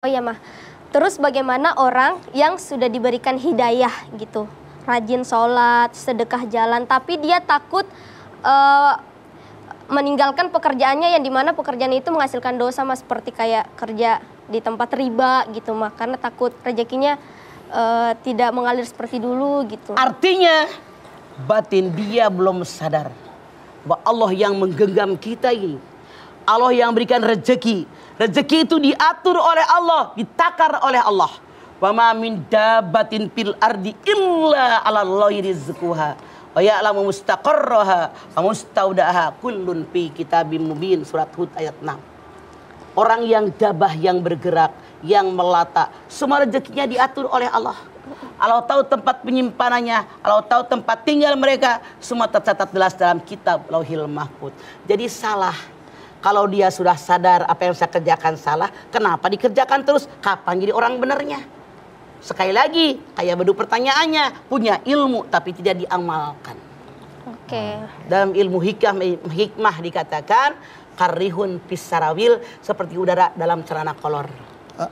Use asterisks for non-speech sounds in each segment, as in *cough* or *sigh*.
Oh iya mah. Terus bagaimana orang yang sudah diberikan hidayah gitu, rajin sholat, sedekah jalan, tapi dia takut uh, meninggalkan pekerjaannya yang dimana pekerjaan itu menghasilkan dosa mas seperti kayak kerja di tempat riba gitu mah karena takut rezekinya uh, tidak mengalir seperti dulu gitu. Artinya batin dia belum sadar bahwa Allah yang menggenggam kita ini Allah yang berikan rezeki. Rezeki itu diatur oleh Allah, ditakar oleh Allah. Wa ma min dabatin fil ardi illa 'ala Allahi rizquha. Wa ya'lamu mustaqarraha wa mustaudaha kullun fi kitabim mubin surat Hud ayat 6. Orang yang dabah yang bergerak, yang melata, semua rezekinya diatur oleh Allah. Allah tahu tempat penyimpanannya, Allah tahu tempat tinggal mereka, semua tercatat jelas dalam kitab Lauhil Mahfud. Jadi salah kalau dia sudah sadar apa yang saya kerjakan salah, kenapa dikerjakan terus? Kapan jadi orang benernya? Sekali lagi, kayak bedu pertanyaannya, punya ilmu tapi tidak diamalkan. Oke. Okay. Dalam ilmu hikmah, hikmah dikatakan karihun pisarawil seperti udara dalam celana kolor. Uh.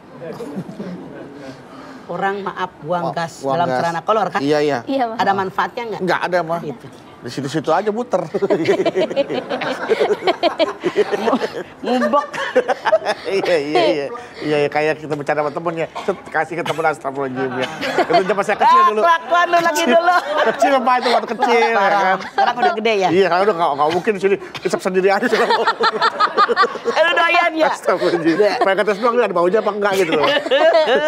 orang maaf buang oh, gas buang dalam gas. celana kolor kan? Iya iya. iya ada manfaatnya nggak? Nggak ada mah. Gitu. Di situ-situ aja muter. *laughs* mubok iya, iya iya iya. Iya kayak kita bercanda sama temennya. ya. kasih ke temen ya. Itu zaman saya kecil ah, dulu. Kelakuan lu lagi dulu. Kecil apa itu waktu kecil ya kan. Sekarang udah gede ya? Iya, kalau udah gak mungkin sini isep sendiri aja. Eh, lu doyan ya? Astagfirullahaladzim. Pengen tes doang ada baunya apa enggak gitu loh.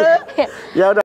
*laughs* ya udah.